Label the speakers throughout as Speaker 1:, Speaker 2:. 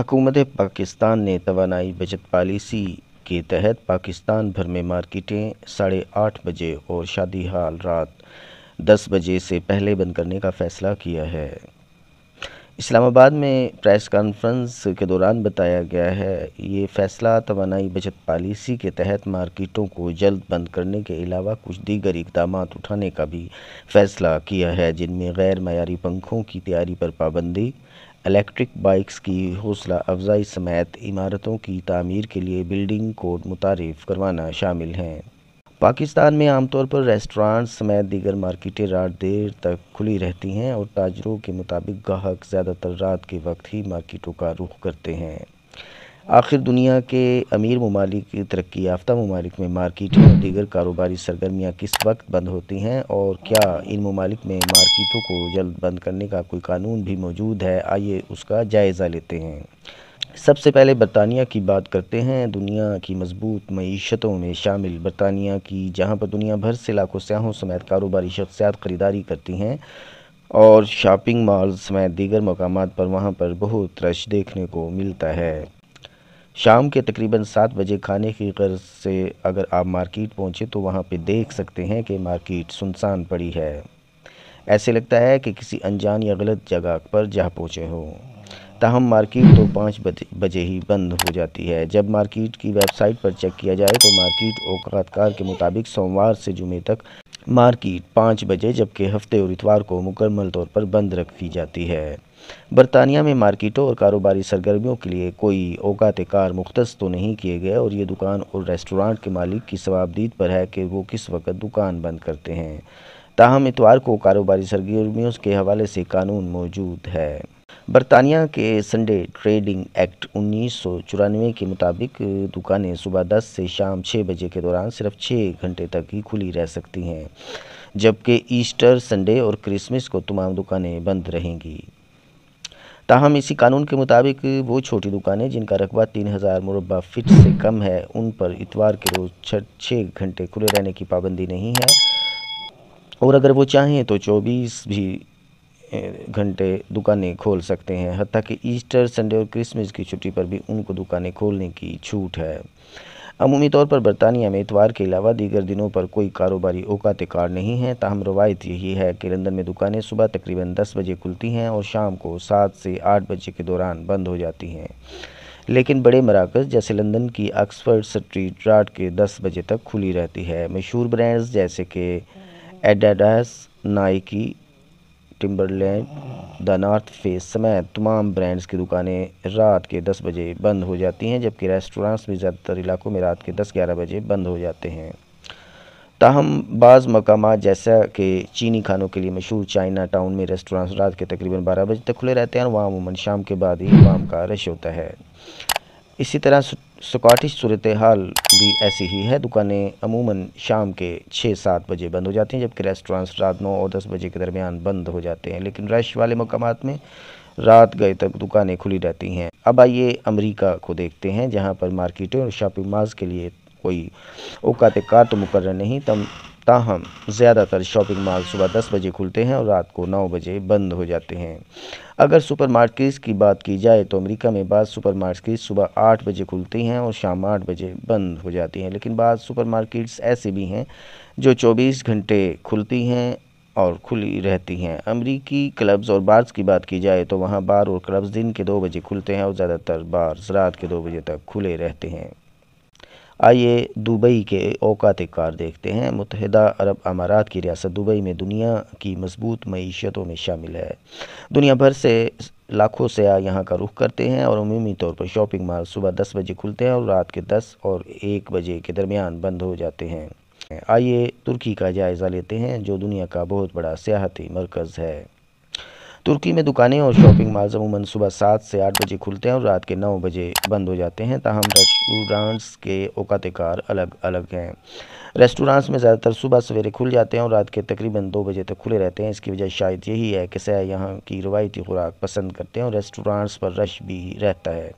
Speaker 1: हकूमत पाकिस्तान ने तोानाई बचत पॉलिसी के तहत पाकिस्तान भर में मार्केटें साढ़े आठ बजे और शादी हाल रात दस बजे से पहले बंद करने का फ़ैसला किया है इस्लामाबाद में प्रेस कॉन्फ्रेंस के दौरान बताया गया है ये फ़ैसला तोानाई बचत पॉलिसी के तहत मार्केटों को जल्द बंद करने के अलावा कुछ दीगर इकदाम उठाने का भी फ़ैसला किया है जिनमें गैर मैारी पंखों की तैयारी पर पाबंदी इलेक्ट्रिक बाइक्स की हौसला अफजाई समेत इमारतों की तमीर के लिए बिल्डिंग कोड मुतारफ़ करवाना शामिल हैं पाकिस्तान में आमतौर पर रेस्टोरेंट समेत दीगर मार्केटें रात देर तक खुली रहती हैं और ताजरों के मुताबिक गाहक ज़्यादातर रात के वक्त ही मार्केटों का रुख करते हैं आखिर दुनिया के अमीर ममालिक तरक्की याफ्ता ममालिक में मार्किटें और दीगर कारोबारी सरगर्मियाँ किस वक्त बंद होती हैं और क्या इन ममालिक में मार्किटों को जल्द बंद करने का कोई कानून भी मौजूद है आइए उसका जायज़ा लेते हैं सबसे पहले बरतानिया की बात करते हैं दुनिया की मजबूत मीशतों में शामिल बरतानिया की जहाँ पर दुनिया भर से लाखों सयाहों समेत कारोबारी शख्सियात ख़रीदारी करती हैं और शॉपिंग मॉल समेत दीगर मकाम पर वहाँ पर बहुत रश देखने को मिलता है शाम के तकरीबन सात बजे खाने की गर्ज से अगर आप मार्केट पहुँचे तो वहाँ पर देख सकते हैं कि मार्केट सुनसान पड़ी है ऐसे लगता है कि किसी अनजान या गलत जगह पर जा पहुँचे हो तहम मार्केट तो पाँच बजे ही बंद हो जाती है जब मार्केट की वेबसाइट पर चेक किया जाए तो मार्केट कार के मुताबिक सोमवार से जुमे तक मार्किट पाँच बजे जबकि हफ्ते और इतवार को मुकम्मल तौर पर बंद रख दी जाती है बरतानिया में मार्किटों और कारोबारी सरगर्मियों के लिए कोई औकात कार मुख्त तो नहीं किए गए और ये दुकान और रेस्टोरेंट के मालिक की सवाबदीद पर है कि वो किस वक्त दुकान बंद करते हैं ताहम इतवार को कारोबारी सरगर्मियों के हवाले से कानून मौजूद है बरतानिया के संडे ट्रेडिंग एक्ट उन्नीस के मुताबिक दुकानें सुबह 10 से शाम 6 बजे के दौरान सिर्फ 6 घंटे तक ही खुली रह सकती हैं जबकि ईस्टर संडे और क्रिसमस को तमाम दुकानें बंद रहेंगी ताहम इसी कानून के मुताबिक वो छोटी दुकानें जिनका रकबा तीन हज़ार मुरबा फिट से कम है उन पर इतवार के रोज़ छः घंटे खुले रहने की पाबंदी नहीं है और अगर वो चाहें तो चौबीस भी घंटे दुकानें खोल सकते हैं हती कि ईस्टर संडे और क्रिसमस की छुट्टी पर भी उनको दुकानें खोलने की छूट है अमूमी तौर पर बरतानिया में इतवार के अलावा दीगर दिनों पर कोई कारोबारी औकात कार नहीं है ताहम रवायत यही है कि लंदन में दुकानें सुबह तकरीबन 10 बजे खुलती हैं और शाम को 7 से 8 बजे के दौरान बंद हो जाती हैं लेकिन बड़े मराकज़ जैसे लंदन की ऑक्सफर्ड स्ट्रीट रात के 10 बजे तक खुली रहती है मशहूर ब्रांड्स जैसे कि Adidas Nike Timberland the North Face समेत तमाम ब्रांड्स की दुकानें रात के दस बजे बंद हो जाती हैं जबकि रेस्टोरेंट्स भी ज़्यादातर इलाकों में रात के दस ग्यारह बजे बंद हो जाते हैं ताहम बाज़ मकाम जैसा कि चीनी खानों के लिए मशहूर चाइना टाउन में रेस्टोरेंट्स रात के तकरीबन बारह बजे तक खुले रहते हैं और वहाँ अमूमन शाम के बाद ही वाम का रश होता है इसी तरह स्कॉटिश सूरत हाल भी ऐसी ही है दुकानें अमूमन शाम के छः सात बजे बंद हो जाती हैं जबकि रेस्टोरेंट्स रात नौ और दस बजे के दरमियान बंद हो जाते हैं लेकिन रश वाले मकाम में रात गए तक दुकानें खुली रहती हैं अब आइए अमेरिका को देखते हैं जहाँ पर मार्केटें और शॉपिंग मॉल्स के लिए कोई औकात कार तो मुकर नहीं तम ताहम ज़्यादातर शॉपिंग मॉल सुबह दस बजे खुलते हैं और रात को नौ बजे बंद हो जाते हैं अगर सुपरमार्केट्स की बात की जाए तो अमेरिका में बाद सुपरमार्केट्स सुबह आठ बजे खुलती हैं और शाम आठ बजे बंद हो जाती हैं लेकिन बाद सुपरमार्केट्स ऐसे भी हैं जो चौबीस घंटे खुलती हैं और खुली रहती हैं अमरीकी क्लब्स और बार्स की बात की जाए तो वहाँ बार और क्लब्स दिन के दो बजे खुलते हैं और ज़्यादातर बार्स रात के दो बजे तक खुले रहते हैं आइए दुबई के औकात कार देखते हैं मुतहदा अरब अमारात की रियासत दुबई में दुनिया की मजबूत मीशतों में शामिल है दुनिया भर से लाखों सयाह यहाँ का रुख करते हैं और अमूमी तौर पर शॉपिंग मॉल सुबह दस बजे खुलते हैं और रात के दस और एक बजे के दरमियान बंद हो जाते हैं आइए तुर्की का जायज़ा लेते हैं जो दुनिया का बहुत बड़ा सियाहती मरकज़ है तुर्की में दुकानें और शॉपिंग मॉल अमूमन सुबह सात से आठ बजे खुलते हैं और रात के नौ बजे बंद हो जाते हैं ताहम रेस्टोरेंट्स के औकातकार अलग अलग हैं रेस्टोरेंट्स में ज़्यादातर सुबह सवेरे खुल जाते हैं और रात के तकरीबन दो बजे तक खुले रहते हैं इसकी वजह शायद यही है कि सह यहाँ की रवायती खुराक पसंद करते हैं और रेस्टोरेंट्स पर रश भी रहता है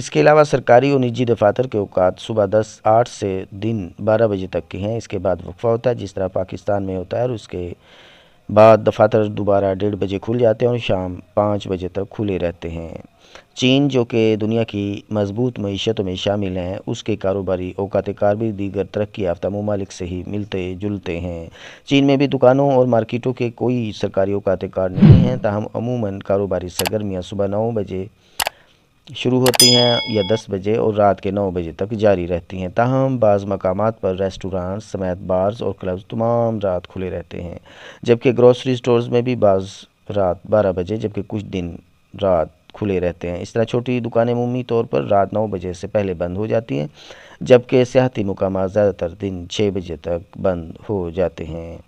Speaker 1: इसके अलावा सरकारी और निजी दफातर के अवकात सुबह दस आठ से दिन बारह बजे तक के हैं इसके बाद वक्फा होता है जिस तरह पाकिस्तान में होता है और उसके बाद दफातर दोबारा डेढ़ बजे खुल जाते हैं और शाम पाँच बजे तक खुले रहते हैं चीन जो कि दुनिया की मजबूत मीशतों में शामिल हैं उसके कारोबारी अवकात कार भी दीगर तरक्की याफ्ता ममालिक से ही मिलते जुलते हैं चीन में भी दुकानों और मार्केटों के कोई सरकारी अवकात कार नहीं हैं तहम अमूमन कारोबारी सरगर्मियाँ सुबह नौ बजे शुरू होती हैं या दस बजे और रात के नौ बजे तक जारी रहती हैं ताहम बाज़ मकाम पर रेस्टोरेंट्स समेत बार्स और क्लब्स तमाम रात खुले रहते हैं जबकि ग्रॉसरी स्टोर्स में भी बाज़ रात बारह बजे जबकि कुछ दिन रात खुले रहते हैं इस तरह छोटी दुकानें मुमी तौर पर रात नौ बजे से पहले बंद हो जाती हैं जबकि सियाती मकाम ज़्यादातर दिन छः बजे तक बंद हो जाते हैं